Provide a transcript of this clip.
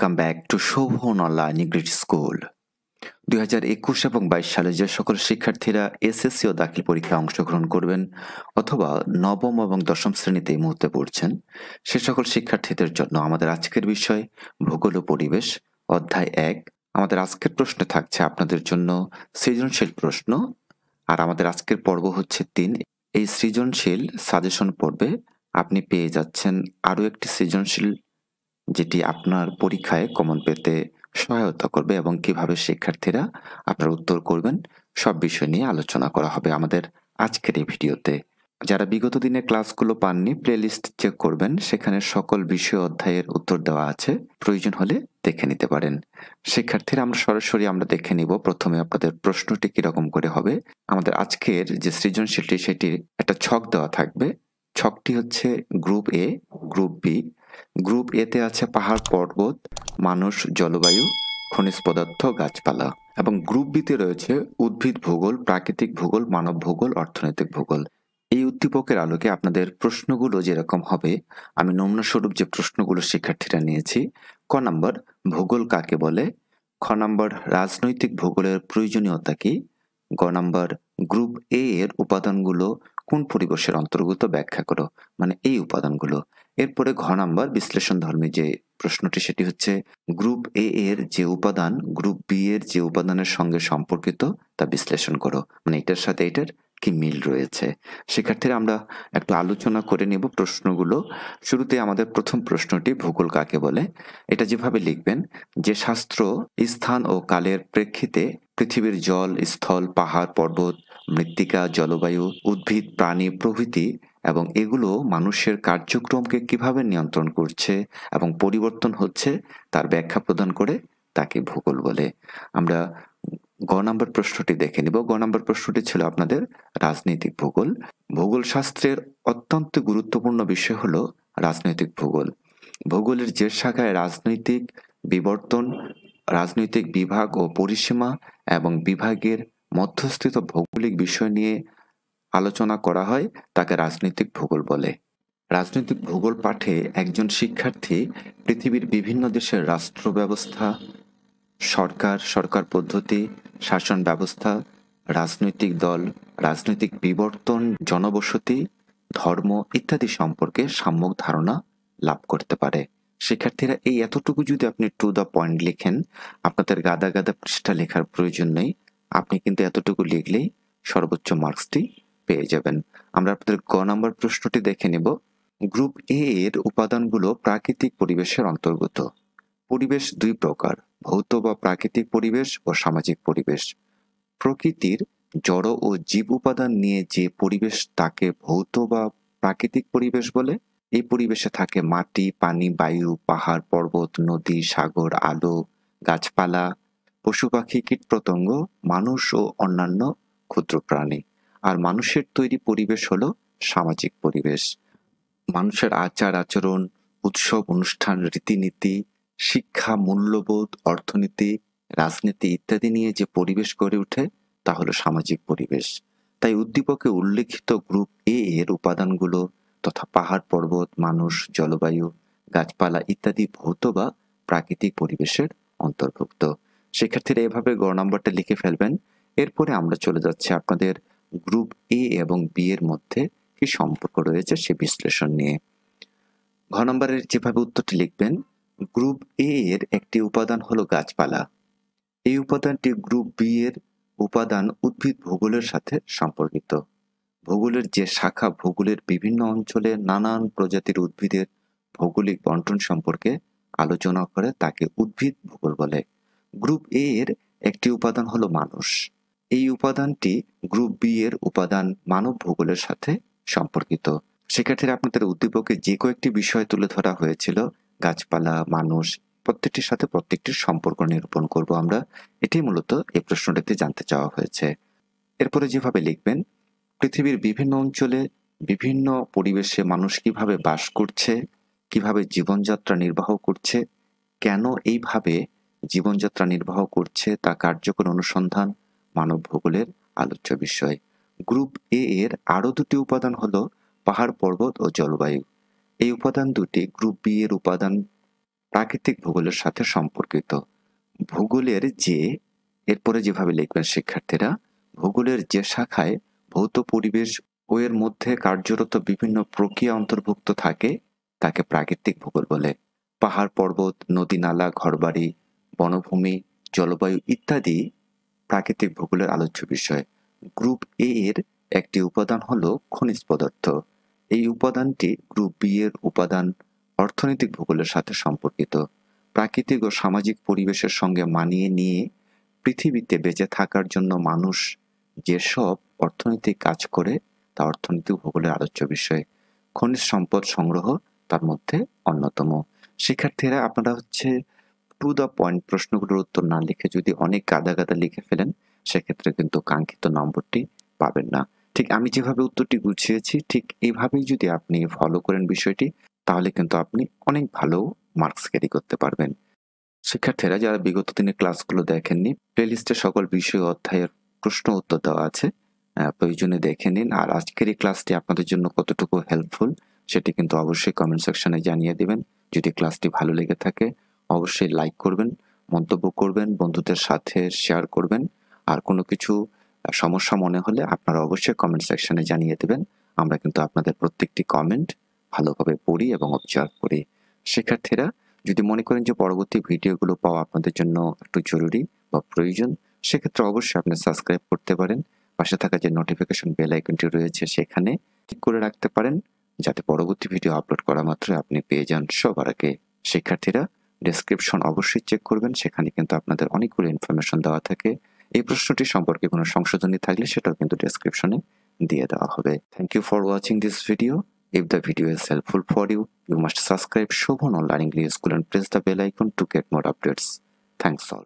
welcome back to Shobhan online ইংরেজি school দুই হাজার একুশ এবং বাইশ সালে যে সকল শিক্ষার্থীরা এসএসসি ও দাখিল পরীক্ষায় অংশগ্রহণ করবেন অথবা নবম এবং দশম শ্রেণীতে এই মুহূর্তে পড়ছেন সে সকল শিক্ষার্থীদের জন্য আমাদের আজকের বিষয় ভূগোল ও পরিবেশ অধ্যায় এক আমাদের আজকের প্রশ্ন থাকছে আপনাদের জন্য সৃজনশীল প্রশ্ন আর আমাদের আজকের পর্ব হচ্ছে তিন এই সৃজনশীল সাজেশন পর্বে আপনি পেয়ে যাচ্ছেন আরও একটি সৃজনশীল যেটি আপনার পরীক্ষায় কমন পেতে সহায়তা করবে এবং কিভাবে শিক্ষার্থীরা আপনার উত্তর করবেন সব বিষয় নিয়ে আলোচনা করা হবে আমাদের আজকের এই ভিডিওতে যারা বিগত দিনে ক্লাসগুলো পাননি প্লেলিস্ট চেক করবেন সেখানে সকল বিষয় অধ্যায়ের উত্তর দেওয়া আছে প্রয়োজন হলে দেখে নিতে পারেন শিক্ষার্থীরা আমরা সরাসরি আমরা দেখে নিব প্রথমে আপনাদের প্রশ্নটি কীরকম করে হবে আমাদের আজকের যে সৃজনশীলটি সেটির একটা ছক দেওয়া থাকবে ছকটি হচ্ছে group A group B group এতে আছে পাহাড় পর্বত মানুষ জলবায়ু খনিজ পদার্থ গাছপালা এবং গ্রুপ বিতে রয়েছে উদ্ভিদ ভূগোল প্রাকৃতিক ভূগোল মানব ভূগোল অর্থনৈতিক ভূগোল এই উদ্দীপকের আলোকে আপনাদের প্রশ্নগুলো যেরকম হবে আমি নম্নস্বরূপ যে প্রশ্নগুলো শিক্ষার্থীরা নিয়েছি ক নম্বর ভূগোল কাকে বলে খ নম্বর রাজনৈতিক ভূগোলের প্রয়োজনীয়তা কি গ নম্বর গ্রুপ এ এর উপাদানগুলো কোন পরিবেশের অন্তর্গত ব্যাখ্যা করো মানে এই উপাদানগুলো এরপরে ঘ নাম্বার বিশ্লেষণ ধর্মী যে প্রশ্নটি সেটি হচ্ছে গ্রুপ এ এর যে উপাদান গ্রুপ বি এর যে উপাদানের সঙ্গে সম্পর্কিত তা বিশ্লেষণ করো মানে এটার সাথে এটার কি মিল রয়েছে সেক্ষেত্রে আমরা একটু আলোচনা করে নেব প্রশ্নগুলো শুরুতে আমাদের প্রথম প্রশ্নটি ভূগোল কাকে বলে এটা যেভাবে লিখবেন যে শাস্ত্র স্থান ও কালের প্রেক্ষিতে পৃথিবীর জল স্থল পাহাড় পর্বত মৃত্তিকা জলবায়ু উদ্ভিদ প্রাণী প্রভৃতি এবং এগুলো মানুষের কার্যক্রমকে কিভাবে নিয়ন্ত্রণ করছে এবং পরিবর্তন হচ্ছে তার ব্যাখ্যা প্রদান করে তাকে ভূগোল বলে আমরা গ নম্বর প্রশ্নটি দেখে নিব গ নম্বর প্রশ্নটি ছিল আপনাদের রাজনৈতিক ভূগোল ভূগোল শাস্ত্রের অত্যন্ত গুরুত্বপূর্ণ বিষয় হলো রাজনৈতিক ভূগোল ভূগোলের যে শাখায় রাজনৈতিক বিবর্তন রাজনৈতিক বিভাগ ও পরিসীমা এবং বিভাগের মধ্যস্থিত ভৌগোলিক বিষয় নিয়ে আলোচনা করা হয় তাকে রাজনৈতিক ভূগোল বলে রাজনৈতিক ভূগোল পাঠে একজন শিক্ষার্থী পৃথিবীর বিভিন্ন দেশের রাষ্ট্র ব্যবস্থা সরকার সরকার পদ্ধতি শাসন ব্যবস্থা রাজনৈতিক দল রাজনৈতিক বিবর্তন জনবসতি ধর্ম ইত্যাদি সম্পর্কে সাম্যক ধারণা লাভ করতে পারে শিক্ষার্থীরা এই এতটুকু যদি আপনি টু দ্য পয়েন্ট লেখেন আপনাদের গাদা গাদা পৃষ্ঠা লেখার প্রয়োজন নেই আপনি কিন্তু এতটুকু লিখলেই সর্বোচ্চ মার্কসটি পেয়ে যাবেন আমরা আপনাদের গ নম্বর প্রশ্নটি দেখে নেব গ্রুপ এ এর উপাদানগুলো প্রাকৃতিক পরিবেশের অন্তর্গত পরিবেশ দুই প্রকার ভৌত বা প্রাকৃতিক পরিবেশ ও সামাজিক পরিবেশ প্রকৃতির জড় ও জীব উপাদান নিয়ে যে পরিবেশ তাকে ভৌত বা প্রাকৃতিক পরিবেশ বলে এই পরিবেশে থাকে মাটি পানি বায়ু পাহাড় পর্বত নদী সাগর আলো গাছপালা পশু পাখি কীটপতঙ্গ মানুষ ও অন্যান্য ক্ষুদ্র প্রাণী আর মানুষের তৈরি পরিবেশ হল সামাজিক পরিবেশ মানুষের আচার আচরণ উৎসব অনুষ্ঠান রীতিনীতি শিক্ষা মূল্যবোধ অর্থনীতি রাজনীতি ইত্যাদি নিয়ে যে পরিবেশ গড়ে উঠে তা হলো সামাজিক পরিবেশ তাই উদ্দীপকে উল্লেখিত গ্রুপ এ এর উপাদানগুলো তথা পাহাড় পর্বত মানুষ জলবায়ু গাছপালা ইত্যাদি ভৌত বা প্রাকৃতিক পরিবেশের অন্তর্ভুক্ত শিক্ষার্থীরা এভাবে গড় নম্বরটা লিখে ফেলবেন এরপরে আমরা চলে যাচ্ছি আপনাদের গ্রুপ এ এবং বি এর মধ্যে কি সম্পর্ক রয়েছে সে বিশ্লেষণ নিয়ে ঘ নম্বরের যেভাবে উত্তরটি লিখবেন গ্রুপ এ এর একটি উপাদান হলো গাছপালা এই উপাদানটি গ্রুপ বি এর উপাদান উদ্ভিদ ভূগোলের সাথে সম্পর্কিত ভূগোলের যে শাখা ভূগোলের বিভিন্ন অঞ্চলে নানান প্রজাতির উদ্ভিদের ভৌগোলিক বন্টন সম্পর্কে আলোচনা করে তাকে উদ্ভিদ ভূগোল বলে গ্রুপ এ এর একটি উপাদান হলো মানুষ এই উপাদানটি গ্রুপ বি এর উপাদান মানব ভূগোলের সাথে সম্পর্কিত সেক্ষেত্রে আপনাদের উদ্দীপকে যে কয়েকটি বিষয় তুলে ধরা হয়েছিল গাছপালা মানুষ প্রত্যেকটির সাথে প্রত্যেকটির সম্পর্ক নিরূপণ করব আমরা এটি মূলত এই প্রশ্নটিতে জানতে চাওয়া হয়েছে এরপরে যেভাবে লিখবেন পৃথিবীর বিভিন্ন অঞ্চলে বিভিন্ন পরিবেশে মানুষ কিভাবে বাস করছে কিভাবে জীবনযাত্রা নির্বাহ করছে কেন এইভাবে জীবনযাত্রা নির্বাহ করছে তা কার্যকর অনুসন্ধান মানব ভূগোলের আলোচ্য বিষয় গ্রুপ এ এর আরও দুটি উপাদান হল পাহাড় পর্বত ও জলবায়ু এই উপাদান দুটি গ্রুপ বি এর উপাদান প্রাকৃতিক ভূগোলের সাথে সম্পর্কিত ভূগোলের যে এরপরে যেভাবে লিখবেন শিক্ষার্থীরা ভূগোলের যে শাখায় ভৌত পরিবেশ ও এর মধ্যে কার্যরত বিভিন্ন প্রক্রিয়া অন্তর্ভুক্ত থাকে তাকে প্রাকৃতিক ভূগোল বলে পাহাড় পর্বত নদী নালা ঘরবাড়ি বনভূমি জলবায়ু ইত্যাদি প্রাকৃতিক ভূগোলের আলোচ্য বিষয় গ্রুপ এ এর একটি উপাদান হল খনিজ পদার্থ এই উপাদানটি গ্রুপ বি এর উপাদান অর্থনৈতিক ভূগোলের সাথে সম্পর্কিত প্রাকৃতিক ও সামাজিক পরিবেশের সঙ্গে মানিয়ে নিয়ে পৃথিবীতে বেঁচে থাকার জন্য মানুষ যেসব অর্থনৈতিক কাজ করে তা অর্থনৈতিক ভূগোলের আলোচ্য বিষয় খনিজ সম্পদ সংগ্রহ তার মধ্যে অন্যতম শিক্ষার্থীরা আপনারা হচ্ছে টু দ্য পয়েন্ট প্রশ্নগুলোর উত্তর না লিখে যদি অনেক গাদা গাদা লিখে ফেলেন সেক্ষেত্রে কিন্তু কাঙ্ক্ষিত নম্বরটি পাবেন না ঠিক আমি যেভাবে উত্তরটি গুছিয়েছি ঠিক এভাবেই যদি আপনি ফলো করেন বিষয়টি তাহলে কিন্তু আপনি অনেক ভালো মার্কস ক্যারি করতে পারবেন শিক্ষার্থীরা যারা বিগত দিনে ক্লাসগুলো দেখেননি প্লেলিস্টে সকল বিষয় অধ্যায়ের প্রশ্ন উত্তর দেওয়া আছে প্রয়োজনে দেখে নিন আর আজকের এই ক্লাসটি আপনাদের জন্য কতটুকু হেল্পফুল সেটি কিন্তু অবশ্যই কমেন্ট সেকশনে জানিয়ে দেবেন যদি ক্লাসটি ভালো লেগে থাকে অবশ্যই লাইক করবেন মন্তব্য করবেন বন্ধুদের সাথে শেয়ার করবেন আর কোনো কিছু সমস্যা মনে হলে আপনারা অবশ্যই কমেন্ট সেকশনে জানিয়ে দেবেন আমরা কিন্তু আপনাদের প্রত্যেকটি কমেন্ট ভালোভাবে পড়ি এবং অবজার্ভ করি শিক্ষার্থীরা যদি মনে করেন যে পরবর্তী ভিডিওগুলো পাওয়া আপনাদের জন্য একটু জরুরি বা প্রয়োজন সেক্ষেত্রে অবশ্যই আপনি সাবস্ক্রাইব করতে পারেন পাশে থাকা যে নোটিফিকেশন বেল আইকনটি রয়েছে সেখানে ক্লিক করে রাখতে পারেন যাতে পরবর্তী ভিডিও আপলোড করা মাত্রই আপনি পেয়ে যান সবার আগে শিক্ষার্থীরা ডেসক্রিপশন অবশ্যই চেক করবেন সেখানে কিন্তু আপনাদের অনেকগুলো ইনফরমেশন দেওয়া থাকে এই প্রশ্নটি সম্পর্কে কোনো সংশোধনী থাকলে সেটাও কিন্তু ডিসক্রিপশনে দিয়ে দেওয়া হবে thank you for watching this video if the video is helpful for you you must subscribe Shobhan online English school and press the bell icon to get more updates thanks all